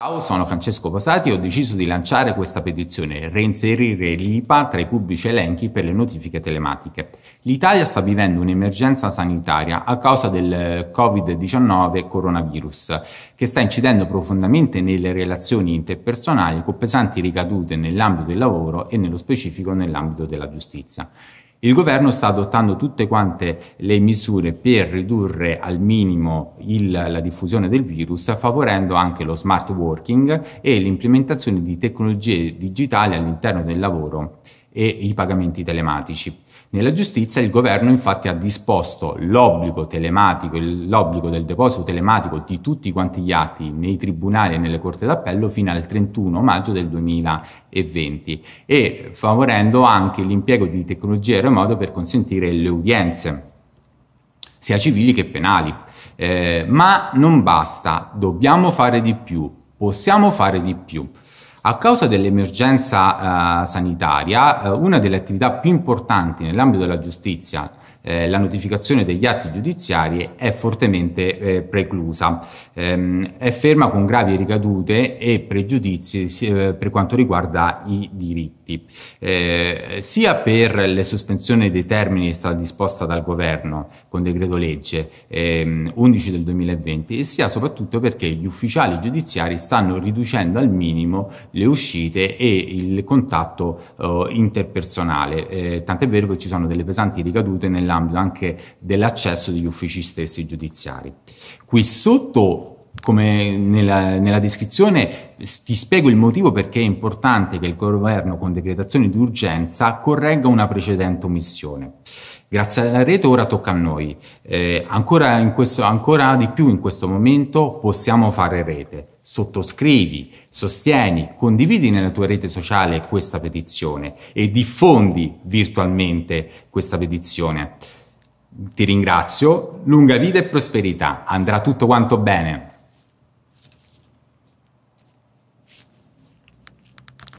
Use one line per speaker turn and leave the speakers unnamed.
Ciao, sono Francesco Posati e ho deciso di lanciare questa petizione, reinserire l'IPA tra i pubblici elenchi per le notifiche telematiche. L'Italia sta vivendo un'emergenza sanitaria a causa del eh, Covid-19 coronavirus, che sta incidendo profondamente nelle relazioni interpersonali con pesanti ricadute nell'ambito del lavoro e nello specifico nell'ambito della giustizia. Il governo sta adottando tutte quante le misure per ridurre al minimo il, la diffusione del virus, favorendo anche lo smart working e l'implementazione di tecnologie digitali all'interno del lavoro e i pagamenti telematici. Nella giustizia il governo infatti ha disposto l'obbligo telematico, l'obbligo del deposito telematico di tutti quanti gli atti nei tribunali e nelle corte d'appello fino al 31 maggio del 2020 e favorendo anche l'impiego di tecnologie remote per consentire le udienze sia civili che penali. Eh, ma non basta, dobbiamo fare di più, possiamo fare di più. A causa dell'emergenza eh, sanitaria, eh, una delle attività più importanti nell'ambito della giustizia eh, la notificazione degli atti giudiziari è fortemente eh, preclusa. Ehm, è ferma con gravi ricadute e pregiudizi eh, per quanto riguarda i diritti. Eh, sia per le sospensioni dei termini è stata disposta dal governo con decreto legge ehm, 11 del 2020 e sia soprattutto perché gli ufficiali giudiziari stanno riducendo al minimo le uscite e il contatto oh, interpersonale. Eh, tant'è vero che ci sono delle pesanti ricadute nella nell'ambito anche dell'accesso degli uffici stessi giudiziari. Qui sotto come nella, nella, descrizione ti spiego il motivo perché è importante che il governo con decretazione d'urgenza corregga una precedente omissione. Grazie alla rete ora tocca a noi. Eh, ancora, questo, ancora di più in questo momento possiamo fare rete. Sottoscrivi, sostieni, condividi nella tua rete sociale questa petizione e diffondi virtualmente questa petizione. Ti ringrazio, lunga vita e prosperità, andrà tutto quanto bene.